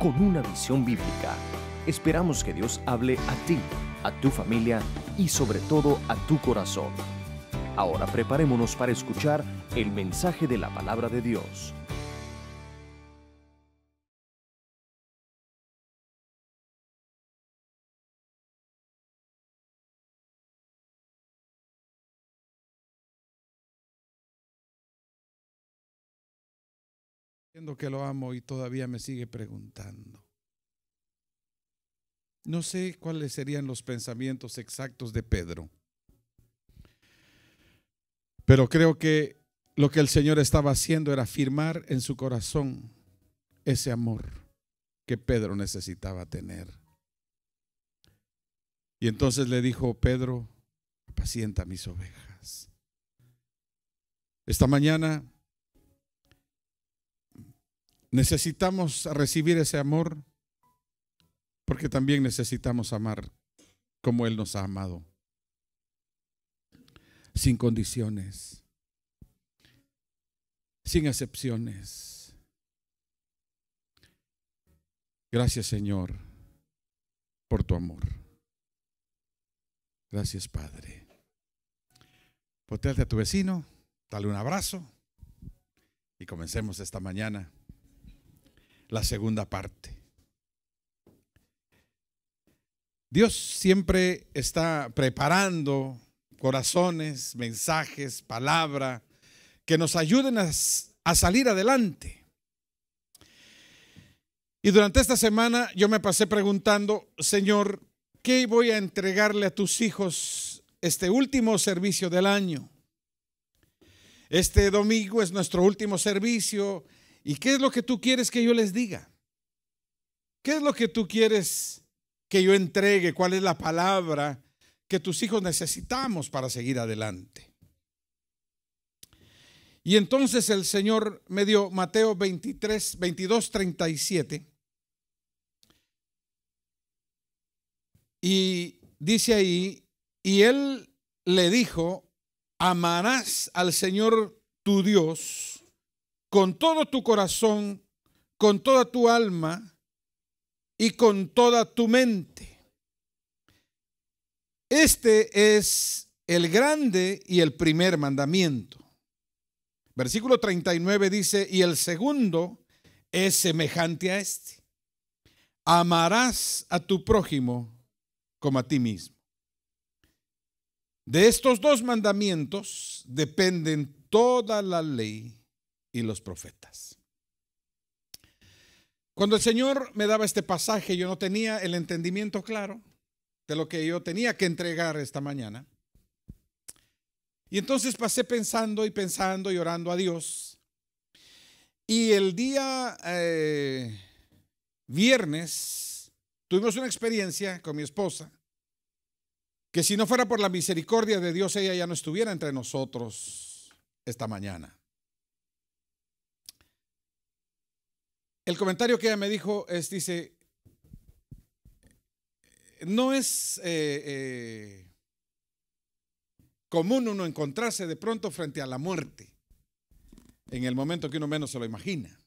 con una visión bíblica. Esperamos que Dios hable a ti, a tu familia y sobre todo a tu corazón. Ahora preparémonos para escuchar el mensaje de la palabra de Dios. que lo amo y todavía me sigue preguntando. No sé cuáles serían los pensamientos exactos de Pedro, pero creo que lo que el Señor estaba haciendo era firmar en su corazón ese amor que Pedro necesitaba tener. Y entonces le dijo, Pedro, pacienta mis ovejas. Esta mañana Necesitamos recibir ese amor porque también necesitamos amar como Él nos ha amado, sin condiciones, sin excepciones. Gracias Señor por tu amor. Gracias Padre. Potente a tu vecino, dale un abrazo y comencemos esta mañana la segunda parte. Dios siempre está preparando corazones, mensajes, palabra, que nos ayuden a, a salir adelante. Y durante esta semana yo me pasé preguntando, Señor, ¿qué voy a entregarle a tus hijos este último servicio del año? Este domingo es nuestro último servicio ¿Y qué es lo que tú quieres que yo les diga? ¿Qué es lo que tú quieres que yo entregue? ¿Cuál es la palabra que tus hijos necesitamos para seguir adelante? Y entonces el Señor me dio Mateo 23, 22, 37. Y dice ahí, y él le dijo, amarás al Señor tu Dios con todo tu corazón, con toda tu alma y con toda tu mente. Este es el grande y el primer mandamiento. Versículo 39 dice, y el segundo es semejante a este. Amarás a tu prójimo como a ti mismo. De estos dos mandamientos dependen toda la ley y los profetas. Cuando el Señor me daba este pasaje, yo no tenía el entendimiento claro de lo que yo tenía que entregar esta mañana. Y entonces pasé pensando y pensando y orando a Dios. Y el día eh, viernes tuvimos una experiencia con mi esposa, que si no fuera por la misericordia de Dios, ella ya no estuviera entre nosotros esta mañana. El comentario que ella me dijo es, dice, no es eh, eh, común uno encontrarse de pronto frente a la muerte, en el momento que uno menos se lo imagina.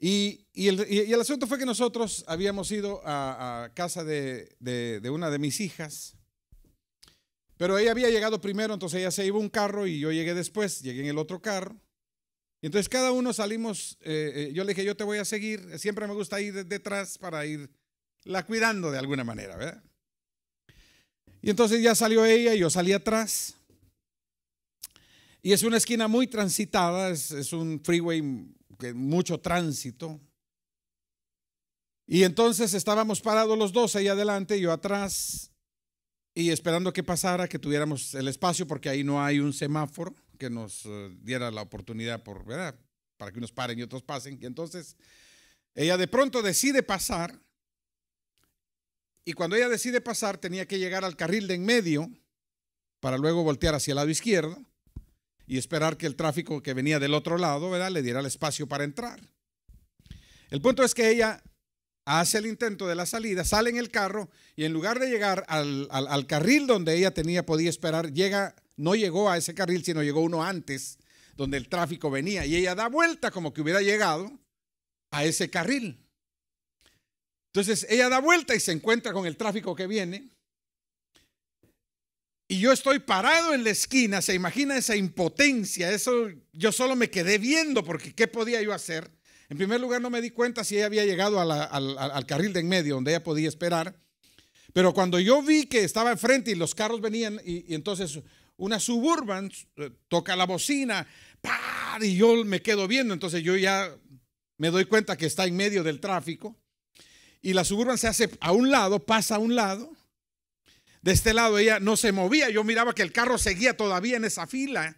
Y, el, asunto fue que nosotros habíamos ido a, casa de, una de mis hijas, pero ella había llegado primero, entonces ella se iba un carro y yo llegué después, llegué en el otro carro. Y entonces cada uno salimos, eh, eh, yo le dije, yo te voy a seguir, siempre me gusta ir detrás para ir la cuidando de alguna manera, ¿verdad? Y entonces ya salió ella y yo salí atrás. Y es una esquina muy transitada, es, un freeway que mucho tránsito. Y entonces estábamos parados los dos ahí adelante, yo atrás, y esperando que pasara, que tuviéramos el espacio, porque ahí no hay un semáforo que nos eh, diera la oportunidad por, ¿verdad? Para que unos paren y otros pasen. Y entonces ella de pronto decide pasar. Y cuando ella decide pasar, tenía que llegar al carril de en medio para luego voltear hacia el lado izquierdo y esperar que el tráfico que venía del otro lado, ¿verdad?, le diera el espacio para entrar. El punto es que ella hace el intento de la salida, sale en el carro y en lugar de llegar al, al carril donde ella tenía, podía esperar, llega no llegó a ese carril, sino llegó uno antes, donde el tráfico venía, y ella da vuelta como que hubiera llegado a ese carril. Entonces ella da vuelta y se encuentra con el tráfico que viene. Y yo estoy parado en la esquina, se imagina esa impotencia, eso yo solo me quedé viendo porque ¿qué podía yo hacer? En primer lugar no me di cuenta si ella había llegado al, carril de en medio donde ella podía esperar, pero cuando yo vi que estaba enfrente y los carros venían y entonces una suburban, eh, toca la bocina, ¡par! y yo me quedo viendo, entonces yo ya me doy cuenta que está en medio del tráfico, y la suburban se hace a un lado, pasa a un lado, de este lado ella no se movía, yo miraba que el carro seguía todavía en esa fila,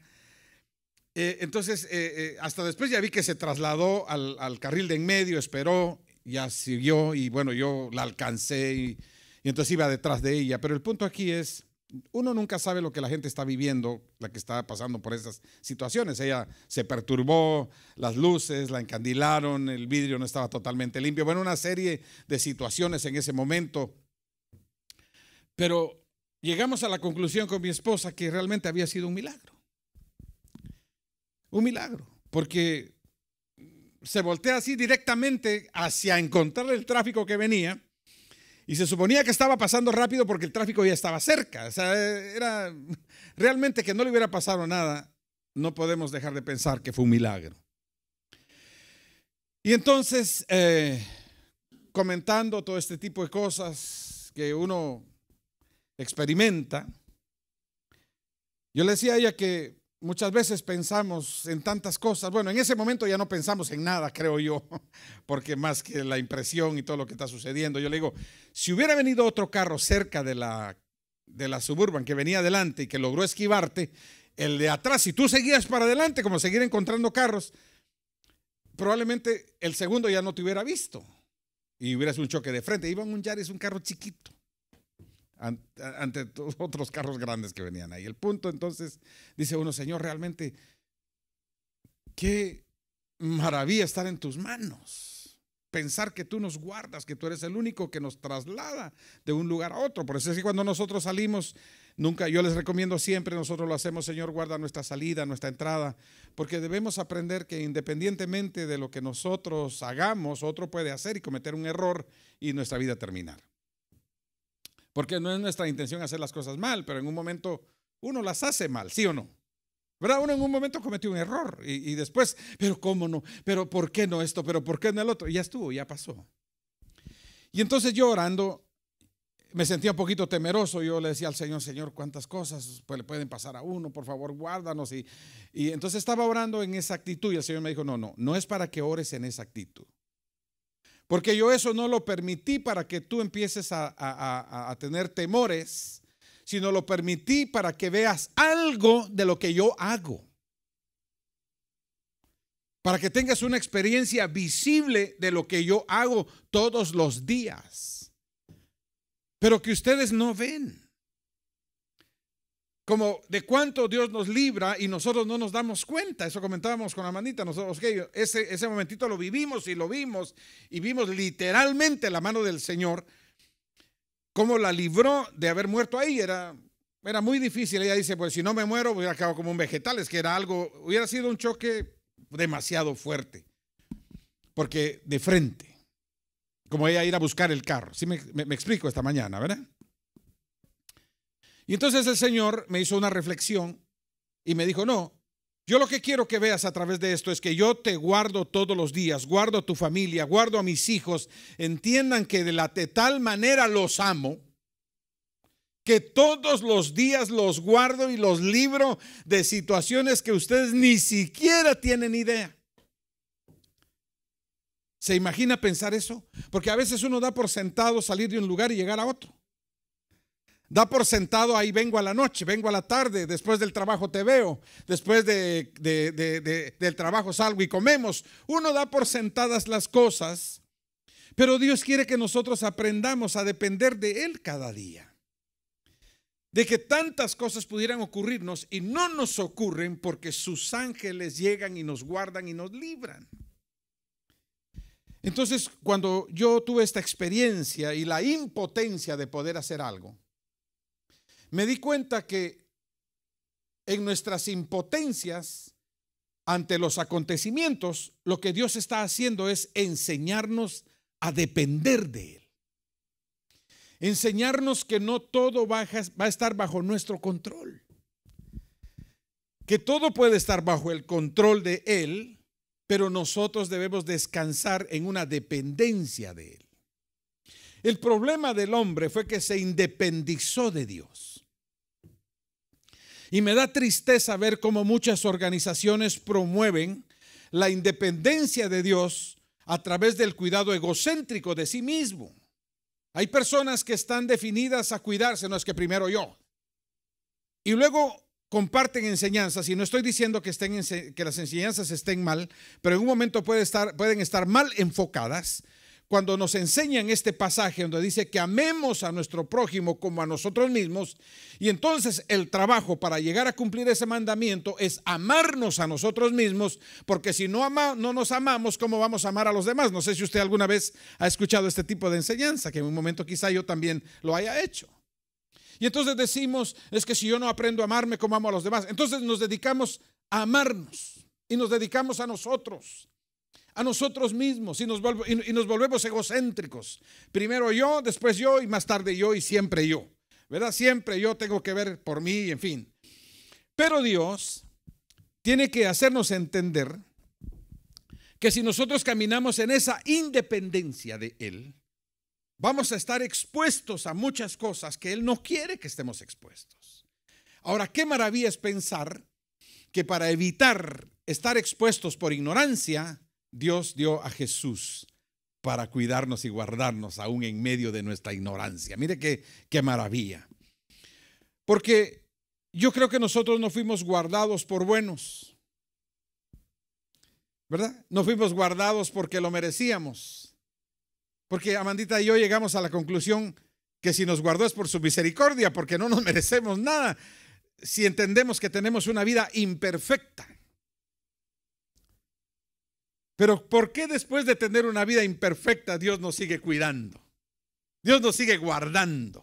eh, entonces eh, hasta después ya vi que se trasladó al, carril de en medio, esperó, ya siguió, y bueno, yo la alcancé, y entonces iba detrás de ella, pero el punto aquí es uno nunca sabe lo que la gente está viviendo, la que está pasando por esas situaciones. Ella se perturbó, las luces la encandilaron, el vidrio no estaba totalmente limpio. Bueno, una serie de situaciones en ese momento. Pero llegamos a la conclusión con mi esposa que realmente había sido un milagro. Un milagro, porque se voltea así directamente hacia encontrar el tráfico que venía y se suponía que estaba pasando rápido porque el tráfico ya estaba cerca. O sea, era realmente que no le hubiera pasado nada. No podemos dejar de pensar que fue un milagro. Y entonces, eh, comentando todo este tipo de cosas que uno experimenta, yo le decía a ella que Muchas veces pensamos en tantas cosas. Bueno, en ese momento ya no pensamos en nada, creo yo, porque más que la impresión y todo lo que está sucediendo, yo le digo, si hubiera venido otro carro cerca de la, de la suburban que venía adelante y que logró esquivarte, el de atrás, si tú seguías para adelante, como seguir encontrando carros, probablemente el segundo ya no te hubiera visto y hubieras un choque de frente. Iba un Yaris, un carro chiquito ante, otros carros grandes que venían ahí. El punto entonces, dice uno, Señor, realmente, qué maravilla estar en tus manos. Pensar que tú nos guardas, que tú eres el único que nos traslada de un lugar a otro. Por eso es que cuando nosotros salimos, nunca, yo les recomiendo siempre, nosotros lo hacemos, Señor, guarda nuestra salida, nuestra entrada, porque debemos aprender que independientemente de lo que nosotros hagamos, otro puede hacer y cometer un error y nuestra vida terminar. Porque no es nuestra intención hacer las cosas mal, pero en un momento uno las hace mal, ¿sí o no? ¿Verdad? Uno en un momento cometió un error y, después, pero ¿cómo no? ¿Pero por qué no esto? ¿Pero por qué no el otro? Y Ya estuvo, ya pasó. Y entonces yo orando, me sentía un poquito temeroso. Yo le decía al Señor, Señor, ¿cuántas cosas pues, le pueden pasar a uno? Por favor, guárdanos. Y, y entonces estaba orando en esa actitud y el Señor me dijo, no, no, no es para que ores en esa actitud. Porque yo eso no lo permití para que tú empieces a, a tener temores, sino lo permití para que veas algo de lo que yo hago. Para que tengas una experiencia visible de lo que yo hago todos los días. Pero que ustedes no ven como de cuánto Dios nos libra y nosotros no nos damos cuenta. Eso comentábamos con la manita, nosotros que ese, ese momentito lo vivimos y lo vimos y vimos literalmente la mano del Señor, cómo la libró de haber muerto ahí. Era, era muy difícil. Ella dice, pues si no me muero, hubiera acabado como un vegetal. Es que era algo, hubiera sido un choque demasiado fuerte. Porque de frente, como ella ir a buscar el carro. si me explico esta mañana, ¿verdad? Y entonces el Señor me hizo una reflexión y me dijo, no, yo lo que quiero que veas a través de esto es que yo te guardo todos los días, guardo a tu familia, guardo a mis hijos, entiendan que de, la, tal manera los amo, que todos los días los guardo y los libro de situaciones que ustedes ni siquiera tienen idea. ¿Se imagina pensar eso? Porque a veces uno da por sentado salir de un lugar y llegar a otro da por sentado ahí vengo a la noche, vengo a la tarde, después del trabajo te veo, después del trabajo salgo y comemos. Uno da por sentadas las cosas, pero Dios quiere que nosotros aprendamos a depender de Él cada día. De que tantas cosas pudieran ocurrirnos y no nos ocurren porque sus ángeles llegan y nos guardan y nos libran. Entonces, cuando yo tuve esta experiencia y la impotencia de poder hacer algo, me di cuenta que en nuestras impotencias ante los acontecimientos, lo que Dios está haciendo es enseñarnos a depender de Él. Enseñarnos que no todo va a estar bajo nuestro control. Que todo puede estar bajo el control de Él, pero nosotros debemos descansar en una dependencia de Él. El problema del hombre fue que se independizó de Dios. Y me da tristeza ver cómo muchas organizaciones promueven la independencia de Dios a través del cuidado egocéntrico de sí mismo. Hay personas que están definidas a cuidarse, no es que primero yo. Y luego comparten enseñanzas, y no estoy diciendo que, estén, que las enseñanzas estén mal, pero en un momento estar, pueden estar mal enfocadas, cuando nos enseñan este pasaje donde dice que amemos a nuestro prójimo como a nosotros mismos, y entonces el trabajo para llegar a cumplir ese mandamiento es amarnos a nosotros mismos, porque si no, no nos amamos, ¿cómo vamos a amar a los demás? No sé si usted alguna vez ha escuchado este tipo de enseñanza, que en un momento quizá yo también lo haya hecho. Y entonces decimos, es que si yo no aprendo a amarme como amo a los demás, entonces nos dedicamos a amarnos y nos dedicamos a nosotros a nosotros mismos y nos, volvemos egocéntricos. Primero yo, después yo y más tarde yo y siempre yo. ¿Verdad? Siempre yo tengo que ver por mí, en fin. Pero Dios tiene que hacernos entender que si nosotros caminamos en esa independencia de Él, vamos a estar expuestos a muchas cosas que Él no quiere que estemos expuestos. Ahora, qué maravilla es pensar que para evitar estar expuestos por ignorancia, Dios dio a Jesús para cuidarnos y guardarnos aún en medio de nuestra ignorancia. Mire qué, maravilla. Porque yo creo que nosotros no fuimos guardados por buenos. ¿Verdad? No fuimos guardados porque lo merecíamos. Porque Amandita y yo llegamos a la conclusión que si nos guardó es por su misericordia, porque no nos merecemos nada, si entendemos que tenemos una vida imperfecta. Pero ¿por qué después de tener una vida imperfecta Dios nos sigue cuidando? Dios nos sigue guardando.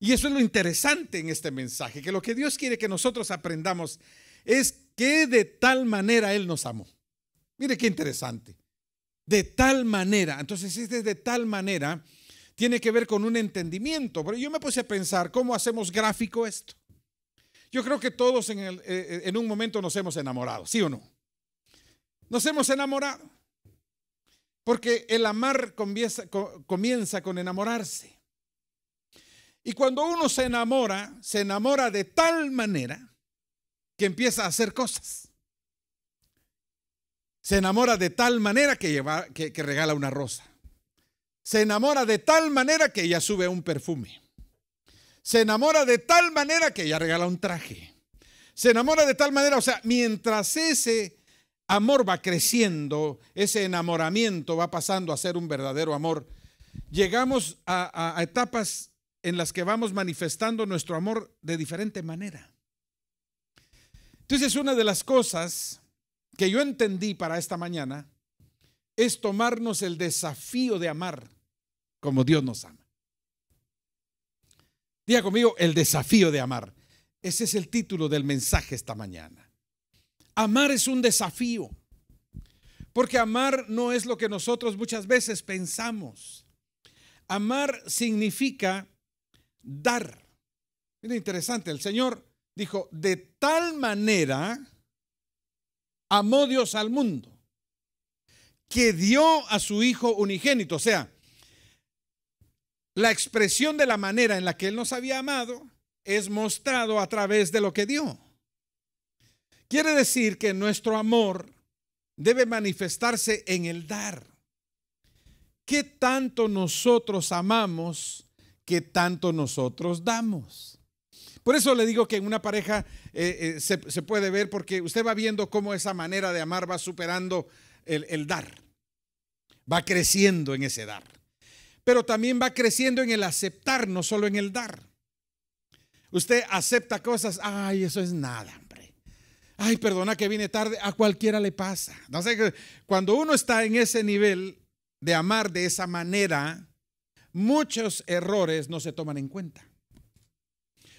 Y eso es lo interesante en este mensaje, que lo que Dios quiere que nosotros aprendamos es que de tal manera Él nos amó. Mire qué interesante. De tal manera, entonces es de tal manera tiene que ver con un entendimiento. Pero yo me puse a pensar, ¿cómo hacemos gráfico esto? Yo creo que todos en eh, eh, un momento nos hemos enamorado, ¿sí o no? Nos hemos enamorado. Porque el amar comienza, con enamorarse. Y cuando uno se enamora, se enamora de tal manera que empieza a hacer cosas. Se enamora de tal manera que, lleva, que, regala una rosa. Se enamora de tal manera que ella sube un perfume. Se enamora de tal manera que ella regala un traje. Se enamora de tal manera, o sea, mientras ese amor va creciendo, ese enamoramiento va pasando a ser un verdadero amor. Llegamos a, etapas en las que vamos manifestando nuestro amor de diferente manera. Entonces, una de las cosas que yo entendí para esta mañana es tomarnos el desafío de amar como Dios nos ama. Diga conmigo, el desafío de amar. Ese es el título del mensaje esta mañana. Amar es un desafío, porque amar no es lo que nosotros muchas veces pensamos. Amar significa dar. Mira, interesante, el Señor dijo, de tal manera amó Dios al mundo, que dio a su Hijo unigénito. O sea, la expresión de la manera en la que Él nos había amado es mostrado a través de lo que dio. Quiere decir que nuestro amor debe manifestarse en el dar. ¿Qué tanto nosotros amamos? ¿Qué tanto nosotros damos? Por eso le digo que en una pareja eh, eh, se, puede ver porque usted va viendo cómo esa manera de amar va superando el, el dar, va creciendo en ese dar, pero también va creciendo en el aceptar, no solo en el dar. Usted acepta cosas, ay, eso es nada ay, perdona que vine tarde, a cualquiera le pasa. No sé, cuando uno está en ese nivel de amar de esa manera, muchos errores no se toman en cuenta.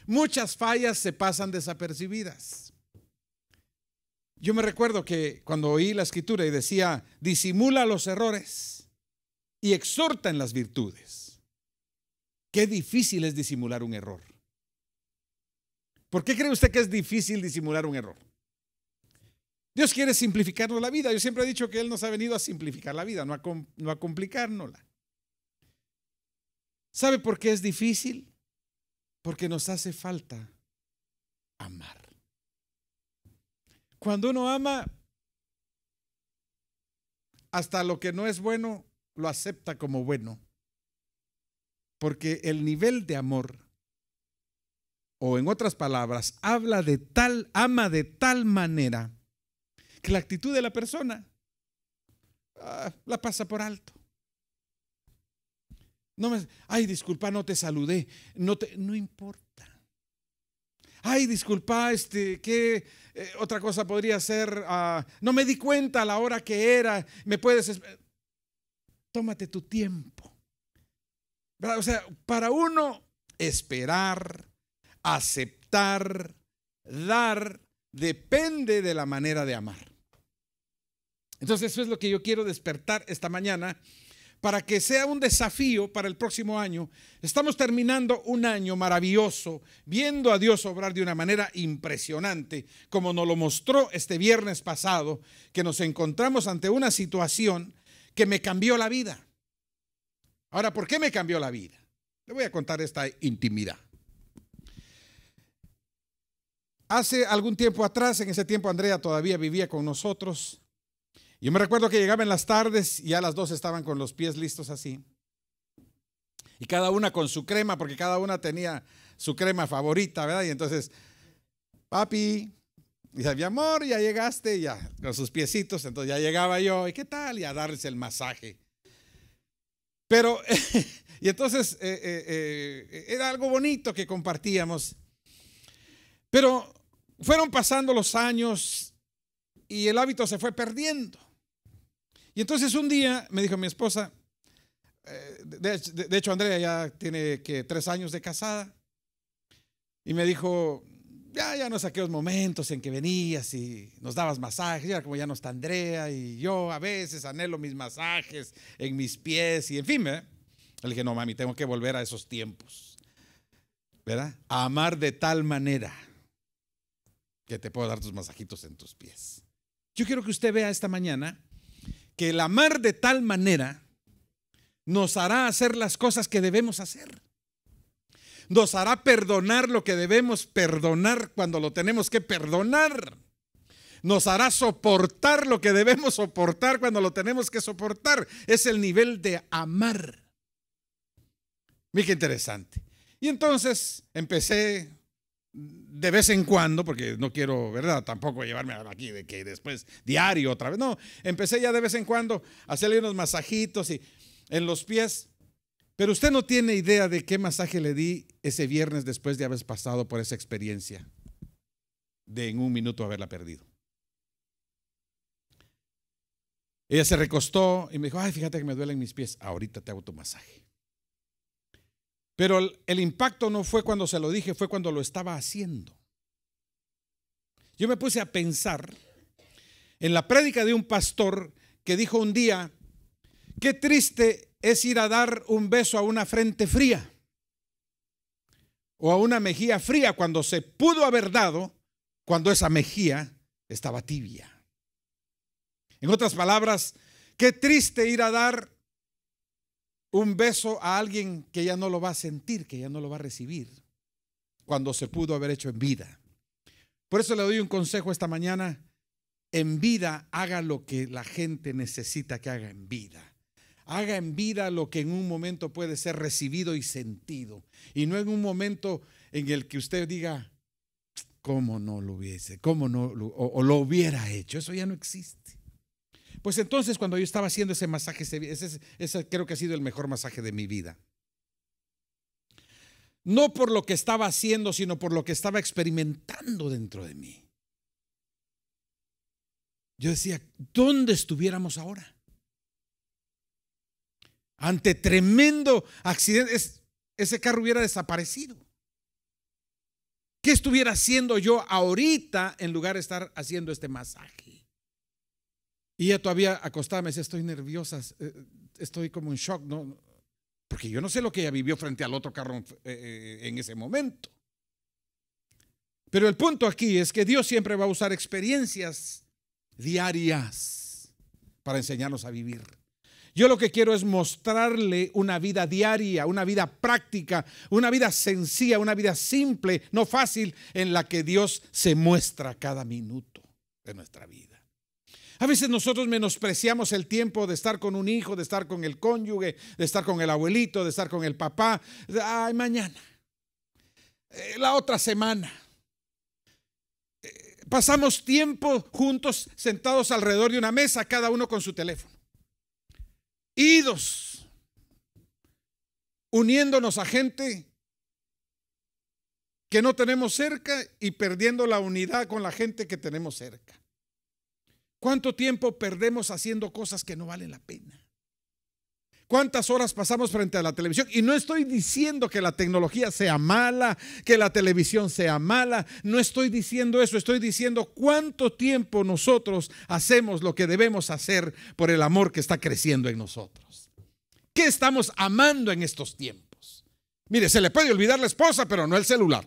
Muchas fallas se pasan desapercibidas. Yo me recuerdo que cuando oí la escritura y decía, disimula los errores y exhorta en las virtudes. Qué difícil es disimular un error. ¿Por qué cree usted que es difícil disimular un error? Dios quiere simplificarnos la vida. Yo siempre he dicho que Él nos ha venido a simplificar la vida, no a, no a complicárnosla. ¿Sabe por qué es difícil? Porque nos hace falta amar. Cuando uno ama, hasta lo que no es bueno, lo acepta como bueno. Porque el nivel de amor, o en otras palabras, habla de tal, ama de tal manera que la actitud de la persona ah, la pasa por alto. No me, ay, disculpa, no te saludé. No, te, no importa. Ay, disculpa, este, ¿qué eh, otra cosa podría ser? Ah, no me di cuenta a la hora que era. Me puedes. Tómate tu tiempo. O sea, para uno, esperar, aceptar, dar, depende de la manera de amar. Entonces eso es lo que yo quiero despertar esta mañana para que sea un desafío para el próximo año. Estamos terminando un año maravilloso, viendo a Dios obrar de una manera impresionante, como nos lo mostró este viernes pasado, que nos encontramos ante una situación que me cambió la vida. Ahora, ¿por qué me cambió la vida? Le voy a contar esta intimidad. Hace algún tiempo atrás, en ese tiempo Andrea todavía vivía con nosotros, yo me recuerdo que llegaba en las tardes y a las dos estaban con los pies listos así. Y cada una con su crema, porque cada una tenía su crema favorita, ¿verdad? Y entonces, papi, dice, mi amor, ya llegaste, ya, con sus piecitos. Entonces ya llegaba yo, ¿y qué tal? Y a darles el masaje. Pero, y entonces eh, eh, eh, era algo bonito que compartíamos. Pero fueron pasando los años y el hábito se fue perdiendo. Y entonces un día me dijo mi esposa, eh, de, hecho Andrea ya tiene que tres años de casada, y me dijo, ya, ya no es aquellos momentos en que venías y nos dabas masajes, ya como ya no está Andrea y yo a veces anhelo mis masajes en mis pies y en fin, Le dije, no mami, tengo que volver a esos tiempos, ¿verdad? A amar de tal manera que te puedo dar tus masajitos en tus pies. Yo quiero que usted vea esta mañana que el amar de tal manera nos hará hacer las cosas que debemos hacer. Nos hará perdonar lo que debemos perdonar cuando lo tenemos que perdonar. Nos hará soportar lo que debemos soportar cuando lo tenemos que soportar. Es el nivel de amar. Mira qué interesante. Y entonces empecé de vez en cuando, porque no quiero, ¿verdad? Tampoco llevarme aquí de que después diario otra vez. No, empecé ya de vez en cuando a hacerle unos masajitos y en los pies. Pero usted no tiene idea de qué masaje le di ese viernes después de haber pasado por esa experiencia de en un minuto haberla perdido. Ella se recostó y me dijo, ay, fíjate que me duelen mis pies. Ahorita te hago tu masaje. Pero el, impacto no fue cuando se lo dije, fue cuando lo estaba haciendo. Yo me puse a pensar en la prédica de un pastor que dijo un día, qué triste es ir a dar un beso a una frente fría o a una mejilla fría cuando se pudo haber dado cuando esa mejilla estaba tibia. En otras palabras, qué triste ir a dar un beso a alguien que ya no lo va a sentir, que ya no lo va a recibir, cuando se pudo haber hecho en vida. Por eso le doy un consejo esta mañana. En vida haga lo que la gente necesita que haga en vida. Haga en vida lo que en un momento puede ser recibido y sentido. Y no en un momento en el que usted diga, ¿cómo no lo hubiese? ¿Cómo no lo, o lo hubiera hecho? Eso ya no existe. Pues entonces cuando yo estaba haciendo ese masaje, ese, creo que ha sido el mejor masaje de mi vida. No por lo que estaba haciendo, sino por lo que estaba experimentando dentro de mí. Yo decía, ¿dónde estuviéramos ahora? Ante tremendo accidente, ese carro hubiera desaparecido. ¿Qué estuviera haciendo yo ahorita en lugar de estar haciendo este masaje? Y ella todavía acostada me decía, estoy nerviosa, eh, estoy como en shock, ¿no? Porque yo no sé lo que ella vivió frente al otro carro eh, eh, en ese momento. Pero el punto aquí es que Dios siempre va a usar experiencias diarias para enseñarnos a vivir. Yo lo que quiero es mostrarle una vida diaria, una vida práctica, una vida sencilla, una vida simple, no fácil, en la que Dios se muestra cada minuto de nuestra vida. A veces nosotros menospreciamos el tiempo de estar con un hijo, de estar con el cónyuge, de estar con el abuelito, de estar con el papá. Ay, mañana. Eh, la otra semana. Eh, pasamos tiempo juntos sentados alrededor de una mesa, cada uno con su teléfono. Idos. Uniéndonos a gente que no tenemos cerca y perdiendo la unidad con la gente que tenemos cerca. ¿Cuánto tiempo perdemos haciendo cosas que no valen la pena? ¿Cuántas horas pasamos frente a la televisión? Y no estoy diciendo que la tecnología sea mala, que la televisión sea mala, no estoy diciendo eso, estoy diciendo cuánto tiempo nosotros hacemos lo que debemos hacer por el amor que está creciendo en nosotros. ¿Qué estamos amando en estos tiempos? Mire, se le puede olvidar la esposa, pero no el celular.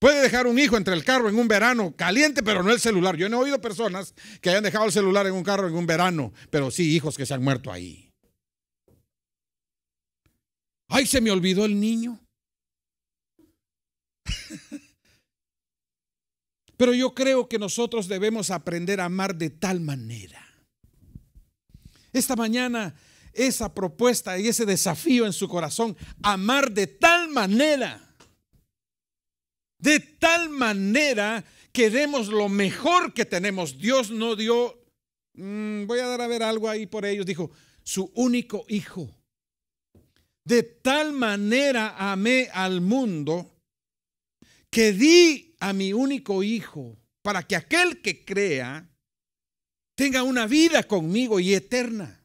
Puede dejar un hijo entre el carro en un verano caliente, pero no el celular. Yo no he oído personas que hayan dejado el celular en un carro en un verano, pero sí hijos que se han muerto ahí. Ay, se me olvidó el niño. Pero yo creo que nosotros debemos aprender a amar de tal manera. Esta mañana, esa propuesta y ese desafío en su corazón, amar de tal manera de tal manera que demos lo mejor que tenemos. Dios no dio, mm, voy a dar a ver algo ahí por ellos, dijo, su único hijo. De tal manera amé al mundo que di a mi único hijo para que aquel que crea tenga una vida conmigo y eterna.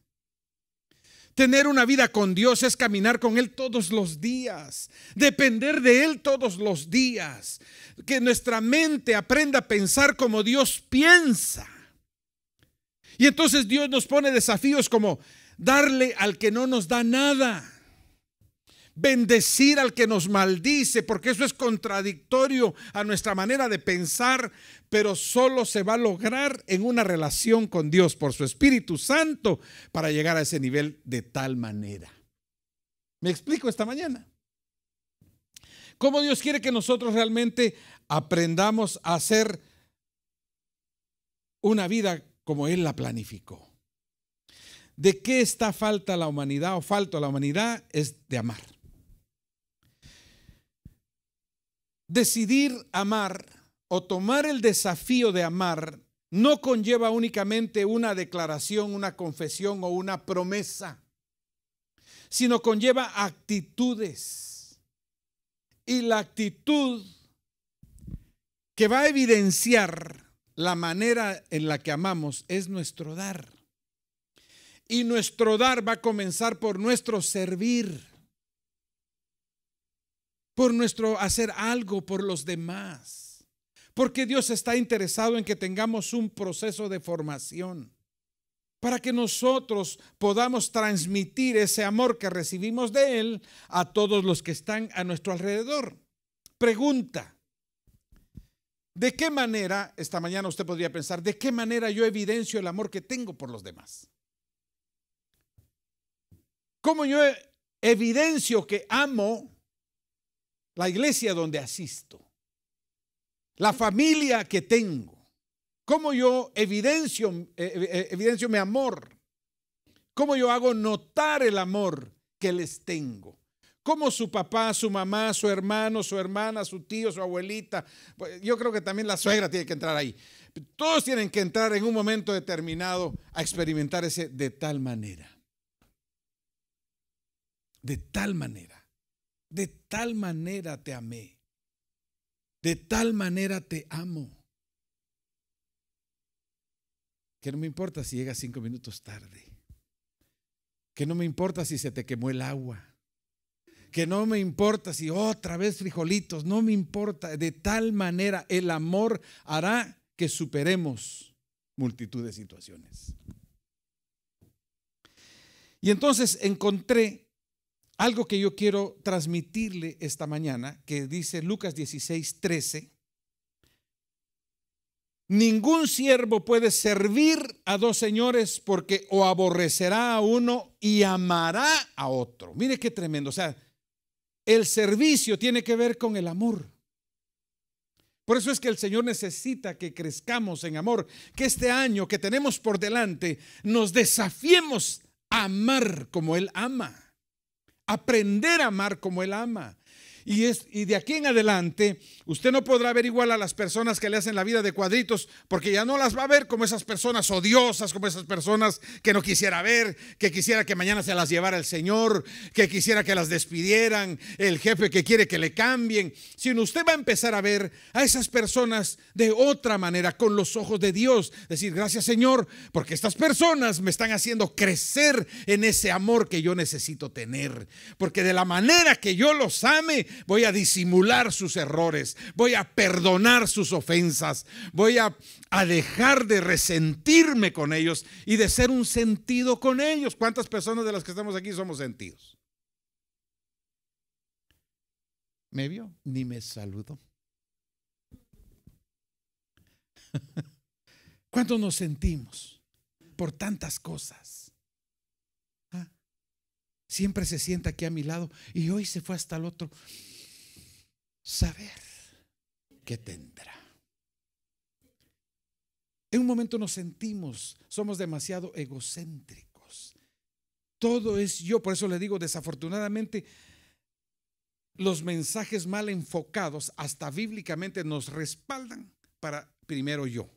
Tener una vida con Dios es caminar con Él todos los días, depender de Él todos los días, que nuestra mente aprenda a pensar como Dios piensa. Y entonces Dios nos pone desafíos como darle al que no nos da nada bendecir al que nos maldice, porque eso es contradictorio a nuestra manera de pensar, pero solo se va a lograr en una relación con Dios por su Espíritu Santo para llegar a ese nivel de tal manera. ¿Me explico esta mañana? ¿Cómo Dios quiere que nosotros realmente aprendamos a hacer una vida como Él la planificó? ¿De qué está falta la humanidad o falta la humanidad? Es de amar. Decidir amar o tomar el desafío de amar no conlleva únicamente una declaración, una confesión o una promesa, sino conlleva actitudes. Y la actitud que va a evidenciar la manera en la que amamos es nuestro dar. Y nuestro dar va a comenzar por nuestro servir por nuestro hacer algo por los demás. Porque Dios está interesado en que tengamos un proceso de formación para que nosotros podamos transmitir ese amor que recibimos de Él a todos los que están a nuestro alrededor. Pregunta, ¿de qué manera, esta mañana usted podría pensar, ¿de qué manera yo evidencio el amor que tengo por los demás? ¿Cómo yo evidencio que amo la iglesia donde asisto, la familia que tengo, cómo yo eh, eh, eh, evidencio, mi amor, cómo yo hago notar el amor que les tengo cómo su papá, su mamá, su hermano, su hermana, su tío, su abuelita. Pues, yo creo que también la suegra tiene que entrar ahí. Todos tienen que entrar en un momento determinado a experimentar ese de tal manera. De tal manera. De tal manera te amé. De tal manera te amo. Que no me importa si llegas cinco minutos tarde. Que no me importa si se te quemó el agua. Que no me importa si otra vez frijolitos. No me importa. De tal manera el amor hará que superemos multitud de situaciones. Y entonces encontré algo que yo quiero transmitirle esta mañana, que dice Lucas 16, 13. Ningún siervo puede servir a dos señores porque o aborrecerá a uno y amará a otro. Mire qué tremendo. O sea, el servicio tiene que ver con el amor. Por eso es que el Señor necesita que crezcamos en amor, que este año que tenemos por delante nos desafiemos a amar como Él ama aprender a amar como Él ama. Y, es, y de aquí en adelante, usted no podrá ver igual a las personas que le hacen la vida de cuadritos, porque ya no las va a ver como esas personas odiosas, como esas personas que no quisiera ver, que quisiera que mañana se las llevara el Señor, que quisiera que las despidieran, el jefe que quiere que le cambien, sino usted va a empezar a ver a esas personas de otra manera, con los ojos de Dios. Decir, gracias Señor, porque estas personas me están haciendo crecer en ese amor que yo necesito tener, porque de la manera que yo los ame, voy a disimular sus errores, voy a perdonar sus ofensas, voy a, dejar de resentirme con ellos y de ser un sentido con ellos. ¿Cuántas personas de las que estamos aquí somos sentidos? Me vio, ni me saludó. ¿Cuánto nos sentimos por tantas cosas? Siempre se sienta aquí a mi lado y hoy se fue hasta el otro. Saber qué tendrá. En un momento nos sentimos, somos demasiado egocéntricos. Todo es yo, por eso le digo, desafortunadamente, los mensajes mal enfocados, hasta bíblicamente, nos respaldan para primero yo,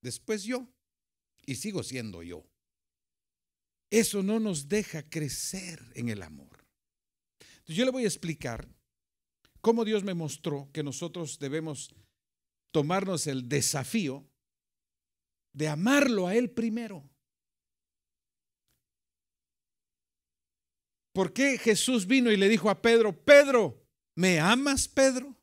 después yo, y sigo siendo yo eso no nos deja crecer en el amor. Entonces, yo le voy a explicar cómo Dios me mostró que nosotros debemos tomarnos el desafío de amarlo a Él primero. ¿Por qué Jesús vino y le dijo a Pedro, Pedro, ¿me amas, Pedro?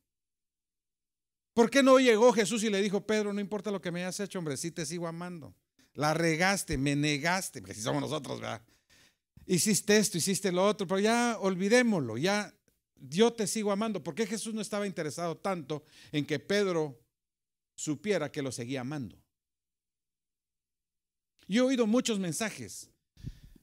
¿Por qué no llegó Jesús y le dijo, Pedro, no importa lo que me hayas hecho, hombre, sí te sigo amando? la regaste, me negaste, porque si somos nosotros, ¿verdad? Hiciste esto, hiciste lo otro, pero ya olvidémoslo, ya yo te sigo amando. ¿Por qué Jesús no estaba interesado tanto en que Pedro supiera que lo seguía amando? Yo he oído muchos mensajes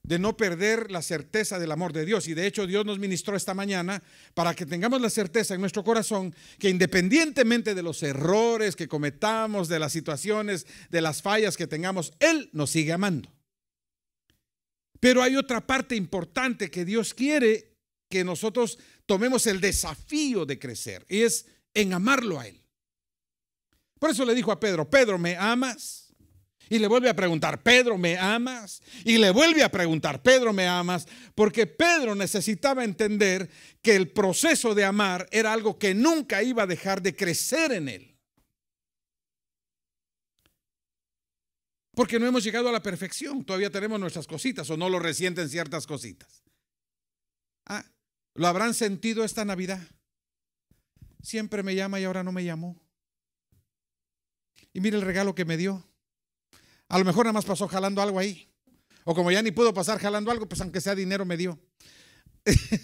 de no perder la certeza del amor de Dios. Y de hecho Dios nos ministró esta mañana para que tengamos la certeza en nuestro corazón que independientemente de los errores que cometamos, de las situaciones, de las fallas que tengamos, Él nos sigue amando. Pero hay otra parte importante que Dios quiere que nosotros tomemos el desafío de crecer y es en amarlo a Él. Por eso le dijo a Pedro, Pedro, ¿me amas? Y le vuelve a preguntar, Pedro, ¿me amas? Y le vuelve a preguntar, Pedro, ¿me amas? Porque Pedro necesitaba entender que el proceso de amar era algo que nunca iba a dejar de crecer en él. Porque no hemos llegado a la perfección, todavía tenemos nuestras cositas o no lo resienten ciertas cositas. Ah, ¿Lo habrán sentido esta Navidad? Siempre me llama y ahora no me llamó. Y mire el regalo que me dio. A lo mejor nada más pasó jalando algo ahí. O como ya ni pudo pasar jalando algo, pues aunque sea dinero me dio.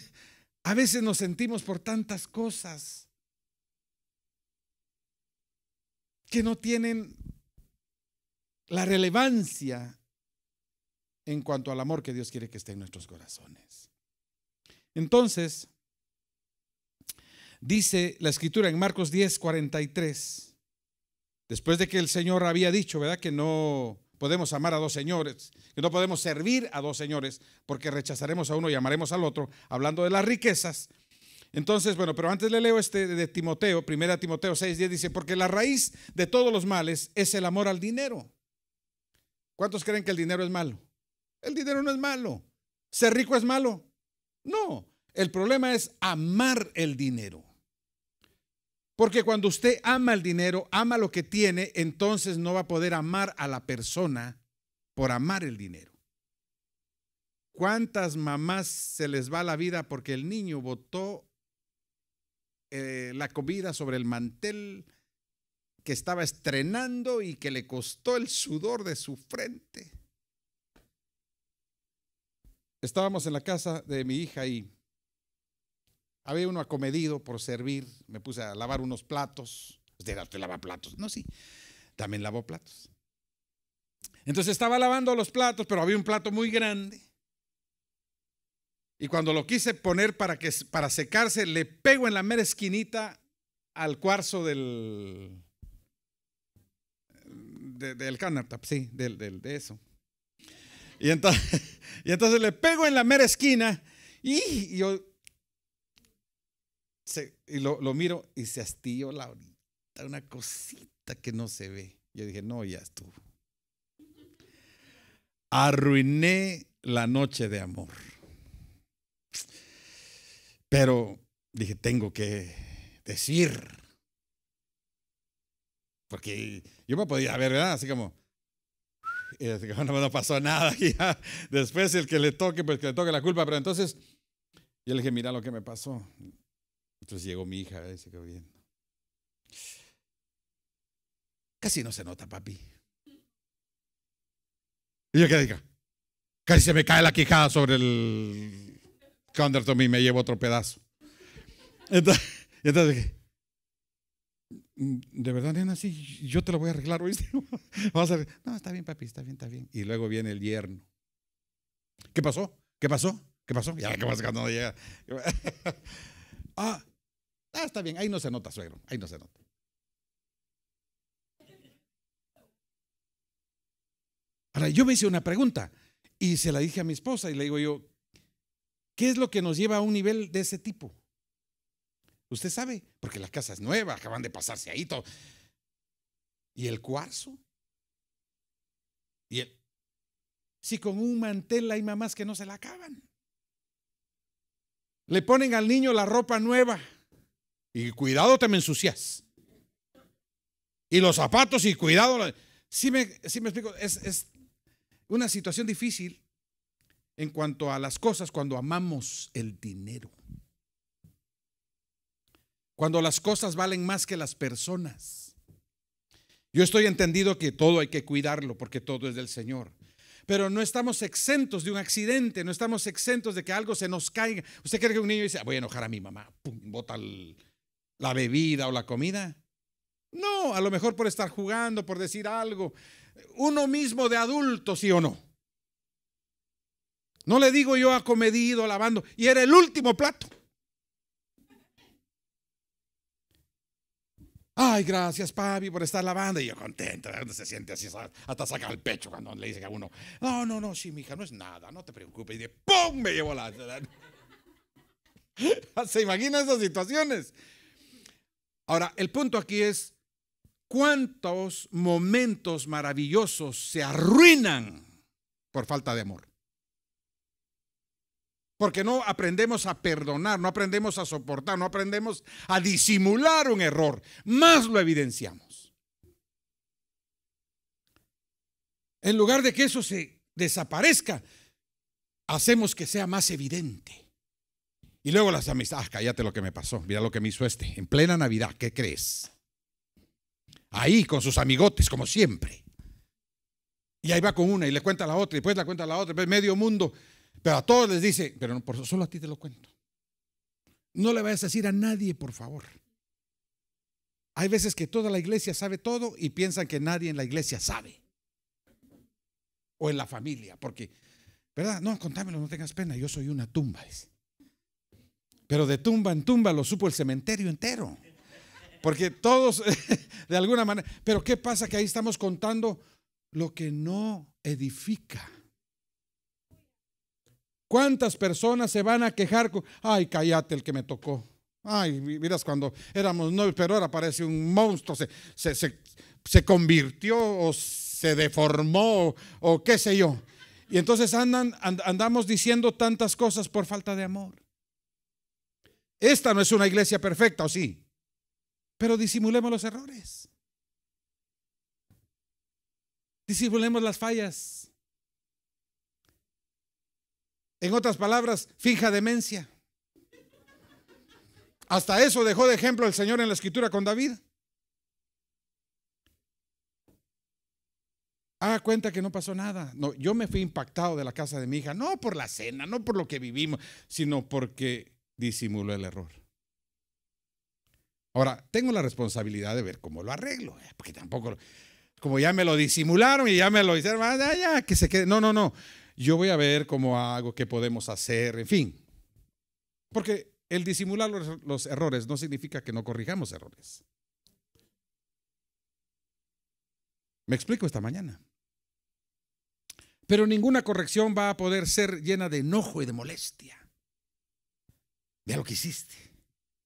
a veces nos sentimos por tantas cosas que no tienen la relevancia en cuanto al amor que Dios quiere que esté en nuestros corazones. Entonces, dice la escritura en Marcos 10, 43. Después de que el Señor había dicho, ¿verdad? Que no podemos amar a dos señores, que no podemos servir a dos señores, porque rechazaremos a uno y amaremos al otro, hablando de las riquezas. Entonces, bueno, pero antes le leo este de Timoteo, Primera Timoteo 6, 10 dice, porque la raíz de todos los males es el amor al dinero. ¿Cuántos creen que el dinero es malo? El dinero no es malo. ¿Ser rico es malo? No. El problema es amar el dinero. Porque cuando usted ama el dinero, ama lo que tiene, entonces no va a poder amar a la persona por amar el dinero. ¿Cuántas mamás se les va la vida porque el niño botó eh, la comida sobre el mantel que estaba estrenando y que le costó el sudor de su frente? Estábamos en la casa de mi hija y había uno acomedido por servir, me puse a lavar unos platos. Usted, lava platos. No, sí, también lavó platos. Entonces estaba lavando los platos, pero había un plato muy grande. Y cuando lo quise poner para, que, para secarse, le pego en la mera esquinita al cuarzo del, del canapé, sí, del, de eso. Y entonces, y entonces le pego en la mera esquina y yo y lo, miro y se astilló la ahorita, una cosita que no se ve. Yo dije, no, ya estuvo. Arruiné la noche de amor. Pero dije, tengo que decir. Porque yo me podía ver, ¿verdad? Así como, no, me pasó nada. después el que le toque, pues que le toque la culpa. Pero entonces, yo le dije, mira lo que me pasó. Entonces llegó mi hija y se quedó Casi no se nota, papi. Y yo qué diga, casi se me cae la quijada sobre el countertop y me llevo otro pedazo. Entonces, dije mm, de verdad, nena, sí, yo te lo voy a arreglar, ¿oíste? Vamos a No, está bien, papi, está bien, está bien. Y luego viene el yerno. ¿Qué pasó? ¿Qué pasó? ¿Qué pasó? Ya, ¿qué pasa cuando llega? ah, Ah, está bien, ahí no se nota, suegro, ahí no se nota. Ahora, yo me hice una pregunta y se la dije a mi esposa y le digo yo, ¿qué es lo que nos lleva a un nivel de ese tipo? Usted sabe, porque la casa es nueva, acaban de pasarse ahí todo. ¿Y el cuarzo? ¿Y Si con un mantel hay mamás que no se la acaban. Le ponen al niño la ropa nueva y cuidado te me ensucias. Y los zapatos y cuidado. Sí me, explico, es, una situación difícil en cuanto a las cosas cuando amamos el dinero. Cuando las cosas valen más que las personas. Yo estoy entendido que todo hay que cuidarlo porque todo es del Señor. Pero no estamos exentos de un accidente, no estamos exentos de que algo se nos caiga. Usted cree que un niño dice, ah, voy a enojar a mi mamá, pum, bota el, la bebida o la comida. No, a lo mejor por estar jugando, por decir algo. Uno mismo de adulto, sí o no. No le digo yo acomedido, lavando, y era el último plato. Ay, gracias, papi, por estar lavando. Y yo contento, se siente así, hasta saca el pecho cuando le dice a uno, no, no, no, sí, mija, no es nada, no te preocupes. Y de ¡pum! me llevo la... ¿Se imagina esas situaciones? Ahora, el punto aquí es, ¿cuántos momentos maravillosos se arruinan por falta de amor? Porque no aprendemos a perdonar, no aprendemos a soportar, no aprendemos a disimular un error, más lo evidenciamos. En lugar de que eso se desaparezca, hacemos que sea más evidente. Y luego las amistades, ah, cállate lo que me pasó, mira lo que me hizo este, en plena Navidad, ¿qué crees? Ahí con sus amigotes, como siempre. Y ahí va con una y le cuenta a la otra, y después la cuenta a la otra, después medio mundo. Pero a todos les dice, pero no, por, solo a ti te lo cuento. No le vayas a decir a nadie, por favor. Hay veces que toda la iglesia sabe todo y piensan que nadie en la iglesia sabe. O en la familia, porque, ¿verdad? No, contámelo, no tengas pena, yo soy una tumba. Es. Pero de tumba en tumba lo supo el cementerio entero. Porque todos, de alguna manera, pero ¿qué pasa? Que ahí estamos contando lo que no edifica. ¿Cuántas personas se van a quejar con, ay, cállate el que me tocó? Ay, miras cuando éramos novios, pero ahora parece un monstruo, se, convirtió o se deformó o qué sé yo. Y entonces andan, andamos diciendo tantas cosas por falta de amor. Esta no es una iglesia perfecta, ¿o sí? Pero disimulemos los errores. Disimulemos las fallas. En otras palabras, fija demencia. Hasta eso dejó de ejemplo el Señor en la escritura con David. Haga ah, cuenta que no pasó nada. No, yo me fui impactado de la casa de mi hija, no por la cena, no por lo que vivimos, sino porque disimulo el error. Ahora, tengo la responsabilidad de ver cómo lo arreglo, eh, porque tampoco, como ya me lo disimularon y ya me lo hicieron, ah, ya, ya, que se quede. No, no, no. Yo voy a ver cómo hago, qué podemos hacer, en fin. Porque el disimular los errores no significa que no corrijamos errores. Me explico esta mañana. Pero ninguna corrección va a poder ser llena de enojo y de molestia. Vea lo que hiciste.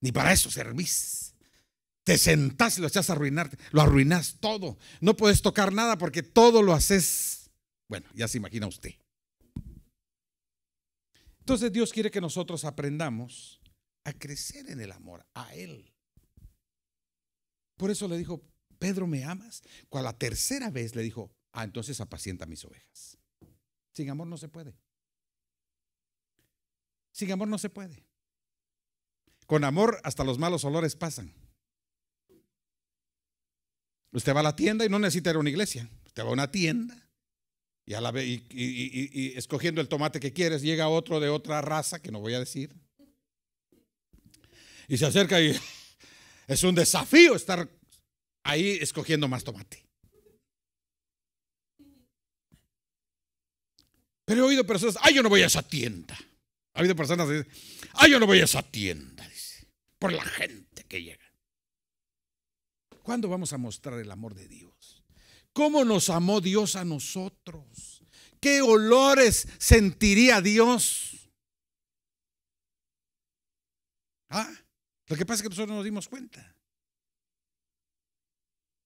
Ni para eso servís. Te sentás y lo echás a arruinarte. Lo arruinas todo. No puedes tocar nada porque todo lo haces. Bueno, ya se imagina usted. Entonces Dios quiere que nosotros aprendamos a crecer en el amor a Él. Por eso le dijo, Pedro, ¿me amas? Cuando la tercera vez le dijo, ah, entonces apacienta mis ovejas. Sin amor no se puede. Sin amor no se puede. Con amor hasta los malos olores pasan. Usted va a la tienda y no necesita ir a una iglesia. Usted va a una tienda y, a la, y, escogiendo el tomate que quieres, llega otro de otra raza que no voy a decir. Y se acerca y es un desafío estar ahí escogiendo más tomate. Pero he oído personas, ay, yo no voy a esa tienda. Ha habido personas que dicen, ay, yo no voy a esa tienda por la gente que llega. ¿Cuándo vamos a mostrar el amor de Dios? ¿Cómo nos amó Dios a nosotros? ¿Qué olores sentiría Dios? ¿Ah? lo que pasa es que nosotros no nos dimos cuenta.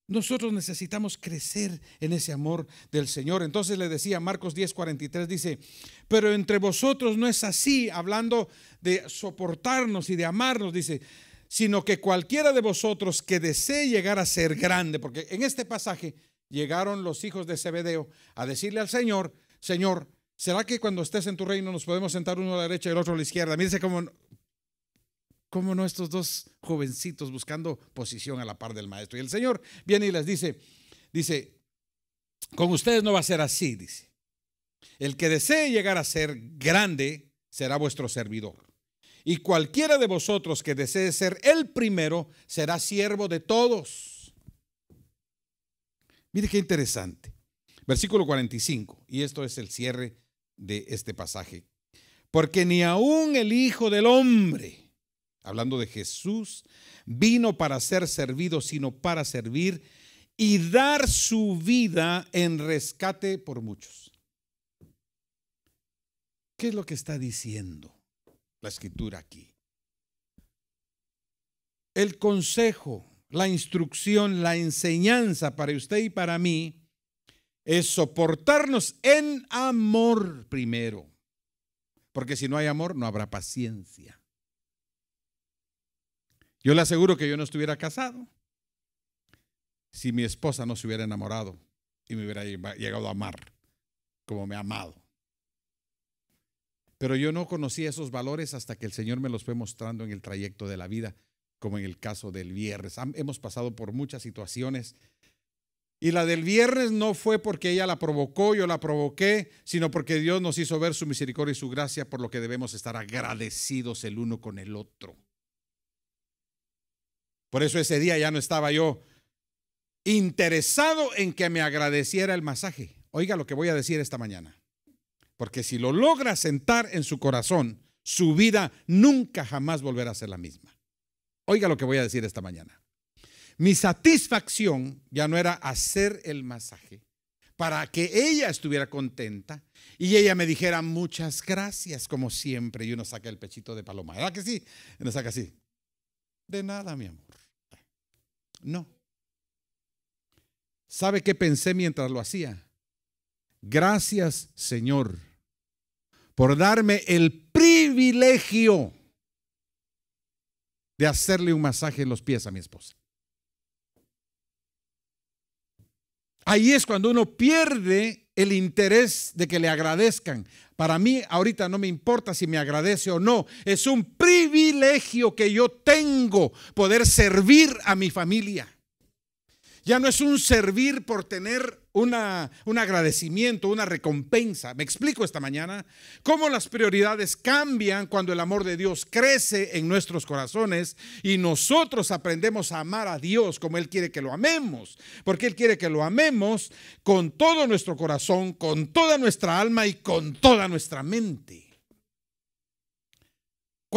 Nosotros necesitamos crecer en ese amor del Señor. Entonces le decía Marcos 10, 43, dice, pero entre vosotros no es así, hablando de soportarnos y de amarnos, dice, sino que cualquiera de vosotros que desee llegar a ser grande, porque en este pasaje llegaron los hijos de Zebedeo a decirle al Señor, Señor, ¿será que cuando estés en tu reino nos podemos sentar uno a la derecha y el otro a la izquierda? Mírese cómo como no estos dos jovencitos buscando posición a la par del maestro? Y el Señor viene y les dice, dice, con ustedes no va a ser así, dice. El que desee llegar a ser grande será vuestro servidor. Y cualquiera de vosotros que desee ser el primero será siervo de todos. Mire qué interesante. Versículo 45, y esto es el cierre de este pasaje. Porque ni aún el Hijo del Hombre hablando de Jesús, vino para ser servido, sino para servir y dar su vida en rescate por muchos. ¿Qué es lo que está diciendo la escritura aquí? El consejo, la instrucción, la enseñanza para usted y para mí es soportarnos en amor primero. Porque si no hay amor, no habrá paciencia. Yo le aseguro que yo no estuviera casado si mi esposa no se hubiera enamorado y me hubiera llegado a amar como me ha amado. Pero yo no conocí esos valores hasta que el Señor me los fue mostrando en el trayecto de la vida, como en el caso del viernes. Hemos pasado por muchas situaciones. Y la del viernes no fue porque ella la provocó, yo la provoqué, sino porque Dios nos hizo ver su misericordia y su gracia, por lo que debemos estar agradecidos el uno con el otro. Por eso ese día ya no estaba yo interesado en que me agradeciera el masaje. Oiga lo que voy a decir esta mañana. Porque si lo logra sentar en su corazón, su vida nunca jamás volverá a ser la misma. Oiga lo que voy a decir esta mañana. Mi satisfacción ya no era hacer el masaje para que ella estuviera contenta y ella me dijera muchas gracias como siempre y uno saca el pechito de paloma. ¿Verdad que sí? No saca así. De nada, mi amor. No. ¿Sabe qué pensé mientras lo hacía? Gracias, Señor, por darme el privilegio de hacerle un masaje en los pies a mi esposa. Ahí es cuando uno pierde el interés de que le agradezcan. Para mí ahorita no me importa si me agradece o no. Es un privilegio que yo tengo poder servir a mi familia. Ya no es un servir por tener un agradecimiento, una recompensa. Me explico esta mañana cómo las prioridades cambian cuando el amor de Dios crece en nuestros corazones y nosotros aprendemos a amar a Dios como Él quiere que lo amemos, porque Él quiere que lo amemos con todo nuestro corazón, con toda nuestra alma y con toda nuestra mente.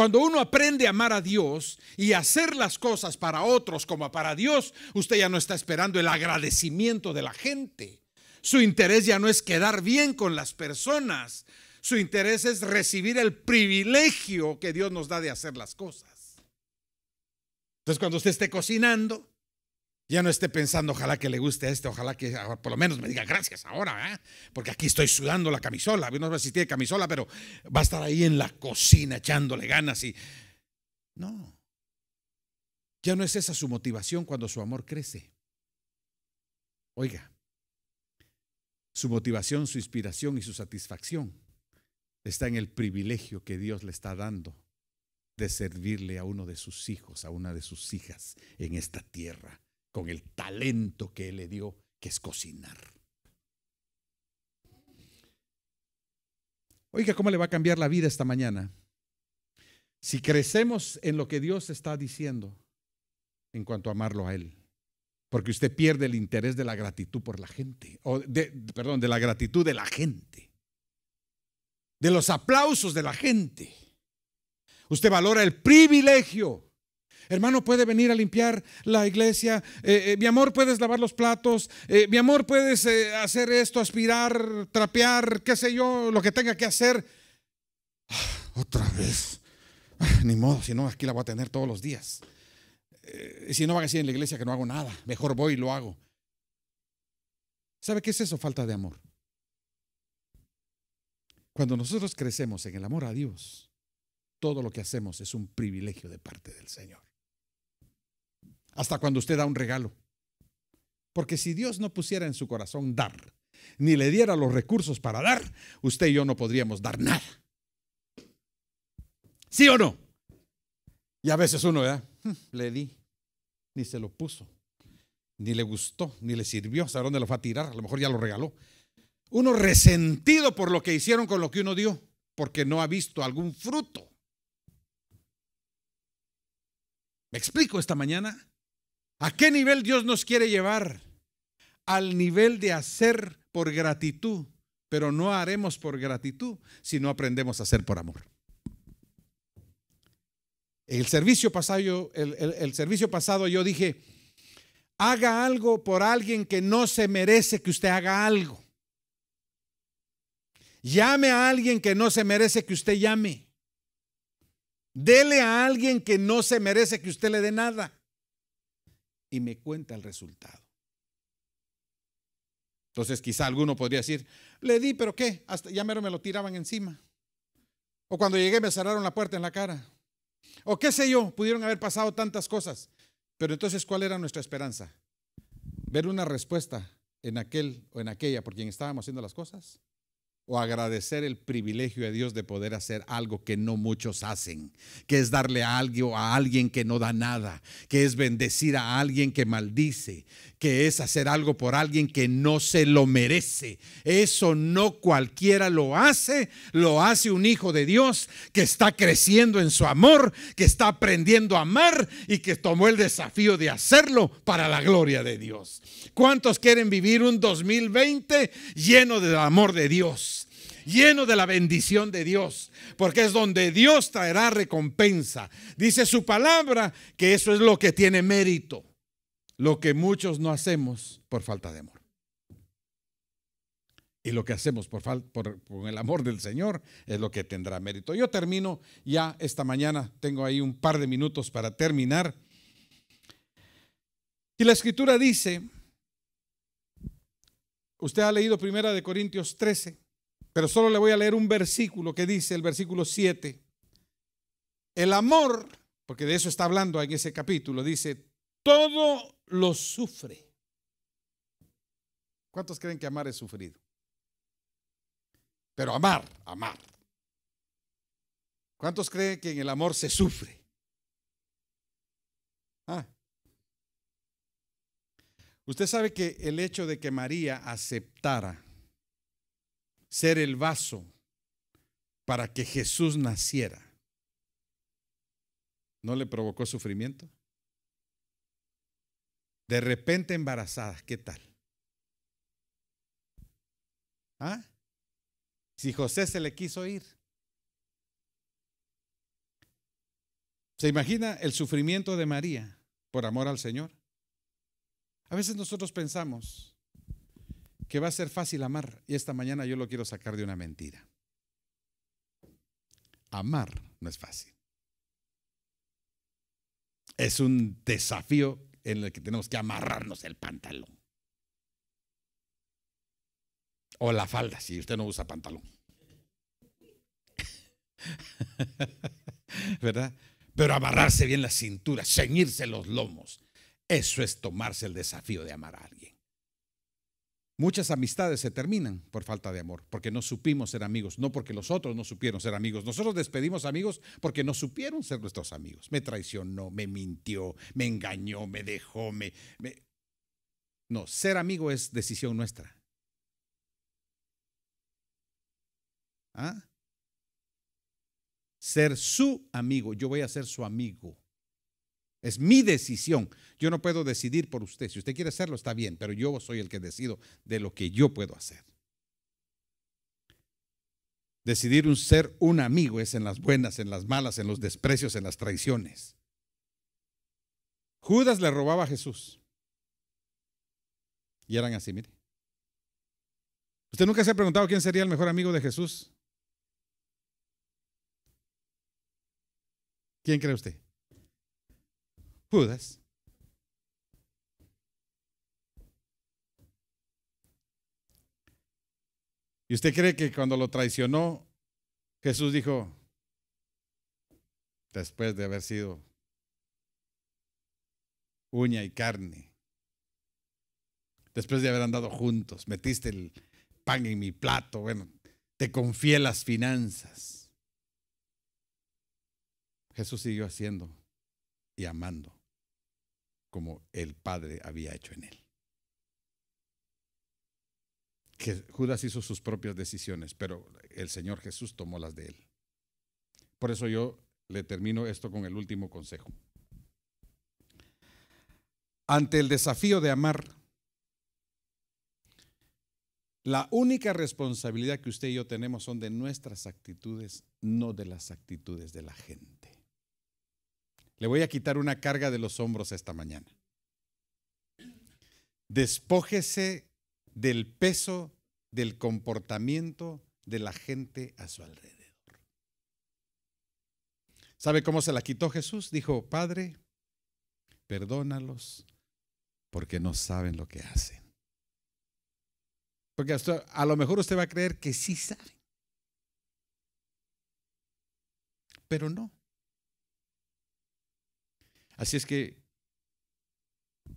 Cuando uno aprende a amar a Dios y hacer las cosas para otros como para Dios, usted ya no está esperando el agradecimiento de la gente. Su interés ya no es quedar bien con las personas. Su interés es recibir el privilegio que Dios nos da de hacer las cosas. Entonces cuando usted esté cocinando ya no esté pensando, ojalá que le guste este, ojalá que por lo menos me diga gracias ahora, porque aquí estoy sudando la camisola. No sé si tiene camisola, pero va a estar ahí en la cocina echándole ganas y. No. Ya no es esa su motivación cuando su amor crece. Oiga, su motivación, su inspiración y su satisfacción está en el privilegio que Dios le está dando de servirle a uno de sus hijos, a una de sus hijas en esta tierra con el talento que Él le dio, que es cocinar. Oiga, ¿cómo le va a cambiar la vida esta mañana? Si crecemos en lo que Dios está diciendo en cuanto a amarlo a Él, porque usted pierde el interés de la gratitud por la gente, o de, perdón, de la gratitud de la gente, de los aplausos de la gente. Usted valora el privilegio Hermano, puede venir a limpiar la iglesia. Eh, eh, mi amor, puedes lavar los platos. Eh, mi amor, puedes hacer esto, aspirar, trapear, qué sé yo, lo que tenga que hacer. Ah, otra vez. Ah, ni modo, si no, aquí la voy a tener todos los días. si no, van a decir en la iglesia que no hago nada. Mejor voy y lo hago. ¿Sabe qué es eso? Falta de amor. Cuando nosotros crecemos en el amor a Dios, todo lo que hacemos es un privilegio de parte del Señor hasta cuando usted da un regalo. Porque si Dios no pusiera en su corazón dar, ni le diera los recursos para dar, usted y yo no podríamos dar nada. ¿Sí o no? Y a veces uno, ¿verdad? Hm, le di, ni se lo puso, ni le gustó, ni le sirvió, sabe dónde lo fue a tirar, a lo mejor ya lo regaló. Uno resentido por lo que hicieron con lo que uno dio, porque no ha visto algún fruto. ¿Me explico esta mañana? ¿A qué nivel Dios nos quiere llevar? Al nivel de hacer por gratitud, pero no haremos por gratitud si no aprendemos a hacer por amor. El servicio pasado, yo dije, haga algo por alguien que no se merece que usted haga algo. Llame a alguien que no se merece que usted llame. Dele a alguien que no se merece que usted le dé nada y me cuenta el resultado. Entonces quizá alguno podría decir, le di, pero ¿qué? Hasta ya me lo tiraban encima. O cuando llegué me cerraron la puerta en la cara. O qué sé yo, pudieron haber pasado tantas cosas. Pero entonces, ¿cuál era nuestra esperanza? ¿Ver una respuesta en aquel o en aquella por quien estábamos haciendo las cosas? o agradecer el privilegio de Dios de poder hacer algo que no muchos hacen, que es darle algo a alguien que no da nada, que es bendecir a alguien que maldice, que es hacer algo por alguien que no se lo merece. Eso no cualquiera lo hace, lo hace un hijo de Dios que está creciendo en su amor, que está aprendiendo a amar y que tomó el desafío de hacerlo para la gloria de Dios. ¿Cuántos quieren vivir un 2020 lleno del amor de Dios? lleno de la bendición de Dios, porque es donde Dios traerá recompensa. Dice su palabra que eso es lo que tiene mérito, lo que muchos no hacemos por falta de amor. Y lo que hacemos por, el amor del Señor es lo que tendrá mérito. Yo termino ya esta mañana, tengo ahí un par de minutos para terminar. Y la escritura dice, usted ha leído Primera de Corintios 13, pero solo le voy a leer un versículo que dice, el versículo 7. El amor, porque de eso está hablando en ese capítulo, dice, todo lo sufre. ¿Cuántos creen que amar es sufrido? Pero amar, amar. ¿Cuántos creen que en el amor se sufre? Ah. Usted sabe que el hecho de que María aceptara ser el vaso para que Jesús naciera, ¿no le provocó sufrimiento? De repente embarazada ¿qué tal? ¿Ah? Si José se le quiso ir. ¿Se imagina el sufrimiento de María por amor al Señor? A veces nosotros pensamos, que va a ser fácil amar. Y esta mañana yo lo quiero sacar de una mentira. Amar no es fácil. Es un desafío en el que tenemos que amarrarnos el pantalón. O la falda, si usted no usa pantalón. ¿Verdad? Pero amarrarse bien la cintura, ceñirse los lomos, eso es tomarse el desafío de amar a alguien. Muchas amistades se terminan por falta de amor, porque no supimos ser amigos, no porque los otros no supieron ser amigos. Nosotros despedimos amigos porque no supieron ser nuestros amigos. Me traicionó, me mintió, me engañó, me dejó, me... No, ser amigo es decisión nuestra. ¿Ah? Ser su amigo, yo voy a ser su amigo. Es mi decisión. Yo no puedo decidir por usted. Si usted quiere hacerlo, está bien, pero yo soy el que decido de lo que yo puedo hacer. Decidir un ser un amigo es en las buenas, en las malas, en los desprecios, en las traiciones. Judas le robaba a Jesús. Y eran así, mire. ¿Usted nunca se ha preguntado quién sería el mejor amigo de Jesús? ¿Quién cree usted? Judas. ¿Y usted cree que cuando lo traicionó, Jesús dijo, después de haber sido uña y carne, después de haber andado juntos, metiste el pan en mi plato, bueno, te confié las finanzas. Jesús siguió haciendo y amando como el Padre había hecho en él. Que Judas hizo sus propias decisiones, pero el Señor Jesús tomó las de él. Por eso yo le termino esto con el último consejo. Ante el desafío de amar, la única responsabilidad que usted y yo tenemos son de nuestras actitudes, no de las actitudes de la gente. Le voy a quitar una carga de los hombros esta mañana. Despójese del peso del comportamiento de la gente a su alrededor. ¿Sabe cómo se la quitó Jesús? Dijo, Padre, perdónalos porque no saben lo que hacen. Porque a lo mejor usted va a creer que sí saben. Pero no. Así es que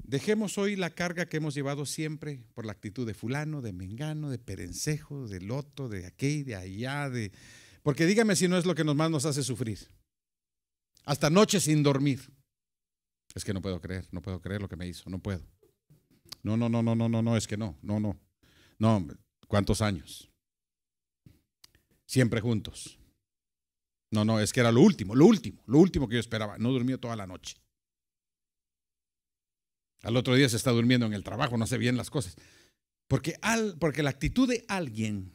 dejemos hoy la carga que hemos llevado siempre por la actitud de fulano, de mengano, de perencejo, de loto, de aquí, de allá, de... Porque dígame si no es lo que más nos hace sufrir. Hasta noche sin dormir. Es que no puedo creer, no puedo creer lo que me hizo, no puedo. No, no, no, no, no, no, no, es que no, no, no. No, ¿cuántos años? Siempre juntos. No, no, es que era lo último, lo último, lo último que yo esperaba. No durmió toda la noche. Al otro día se está durmiendo en el trabajo, no sé bien las cosas. Porque, al, porque la actitud de alguien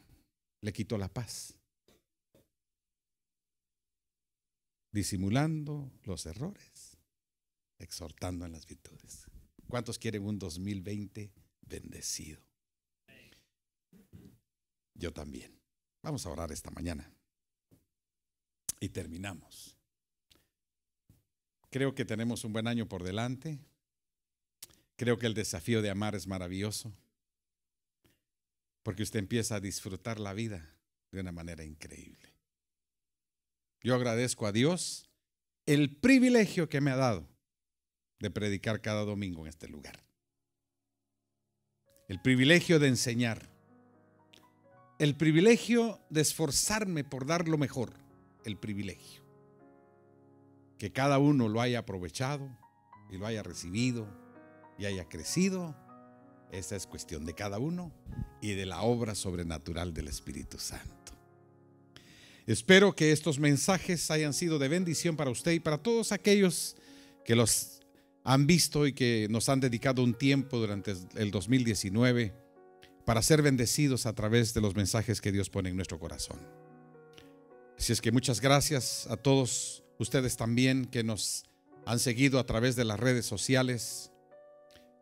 le quitó la paz. Disimulando los errores, exhortando en las virtudes. ¿Cuántos quieren un 2020 bendecido? Yo también. Vamos a orar esta mañana. Y terminamos. Creo que tenemos un buen año por delante. Creo que el desafío de amar es maravilloso, porque usted empieza a disfrutar la vida de una manera increíble. Yo agradezco a Dios el privilegio que me ha dado de predicar cada domingo en este lugar. El privilegio de enseñar. El privilegio de esforzarme por dar lo mejor. El privilegio. Que cada uno lo haya aprovechado y lo haya recibido y haya crecido, esa es cuestión de cada uno y de la obra sobrenatural del Espíritu Santo. Espero que estos mensajes hayan sido de bendición para usted y para todos aquellos que los han visto y que nos han dedicado un tiempo durante el 2019 para ser bendecidos a través de los mensajes que Dios pone en nuestro corazón. Así es que muchas gracias a todos ustedes también que nos han seguido a través de las redes sociales,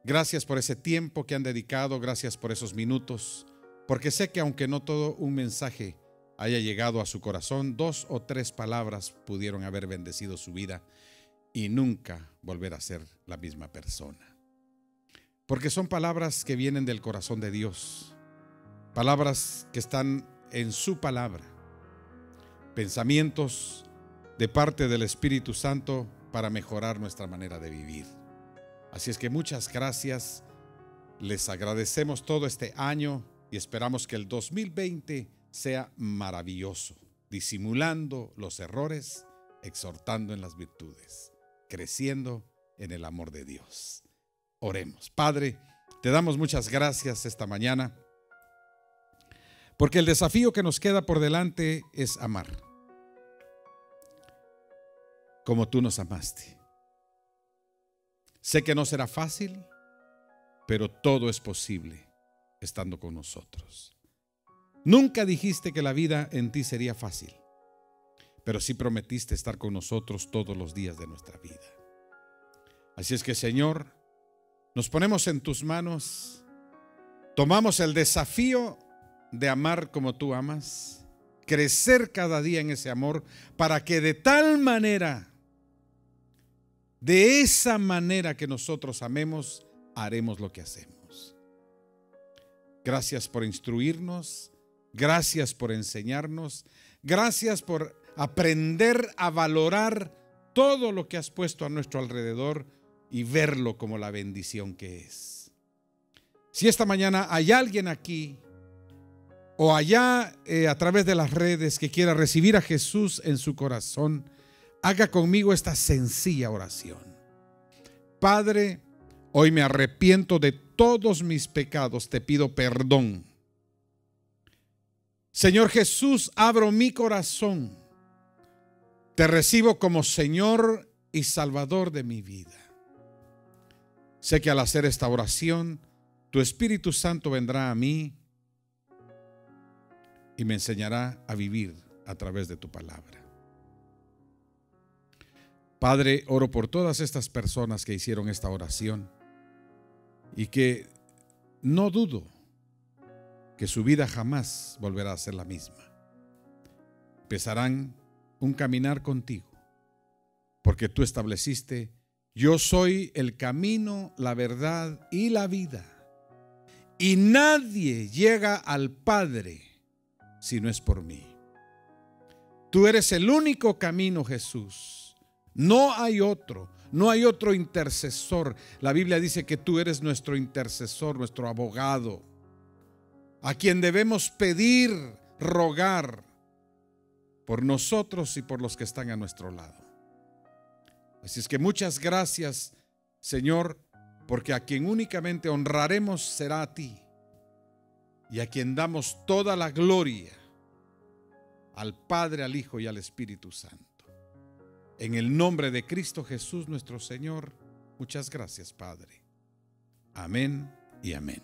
Gracias por ese tiempo que han dedicado, gracias por esos minutos, porque sé que aunque no todo un mensaje haya llegado a su corazón, dos o tres palabras pudieron haber bendecido su vida y nunca volver a ser la misma persona. Porque son palabras que vienen del corazón de Dios, palabras que están en su palabra, pensamientos de parte del Espíritu Santo para mejorar nuestra manera de vivir. Así es que muchas gracias. Les agradecemos todo este año y esperamos que el 2020 sea maravilloso, disimulando los errores, exhortando en las virtudes, creciendo en el amor de Dios. Oremos. Padre, te damos muchas gracias esta mañana, porque el desafío que nos queda por delante es amar, como tú nos amaste. Sé que no será fácil, pero todo es posible estando con nosotros. Nunca dijiste que la vida en ti sería fácil, pero sí prometiste estar con nosotros todos los días de nuestra vida. Así es que Señor, nos ponemos en tus manos, tomamos el desafío de amar como tú amas, crecer cada día en ese amor para que de tal manera de esa manera que nosotros amemos, haremos lo que hacemos. Gracias por instruirnos, gracias por enseñarnos, gracias por aprender a valorar todo lo que has puesto a nuestro alrededor y verlo como la bendición que es. Si esta mañana hay alguien aquí o allá eh, a través de las redes que quiera recibir a Jesús en su corazón, haga conmigo esta sencilla oración. Padre, hoy me arrepiento de todos mis pecados, te pido perdón. Señor Jesús, abro mi corazón. Te recibo como Señor y Salvador de mi vida. Sé que al hacer esta oración, tu Espíritu Santo vendrá a mí y me enseñará a vivir a través de tu palabra. Padre, oro por todas estas personas que hicieron esta oración y que no dudo que su vida jamás volverá a ser la misma. Empezarán un caminar contigo, porque tú estableciste, yo soy el camino, la verdad y la vida. Y nadie llega al Padre si no es por mí. Tú eres el único camino, Jesús no hay otro. No hay otro intercesor. La Biblia dice que tú eres nuestro intercesor, nuestro abogado, a quien debemos pedir, rogar por nosotros y por los que están a nuestro lado. Así es que muchas gracias, Señor, porque a quien únicamente honraremos será a ti y a quien damos toda la gloria, al Padre, al Hijo y al Espíritu Santo. En el nombre de Cristo Jesús nuestro Señor, muchas gracias Padre. Amén y amén.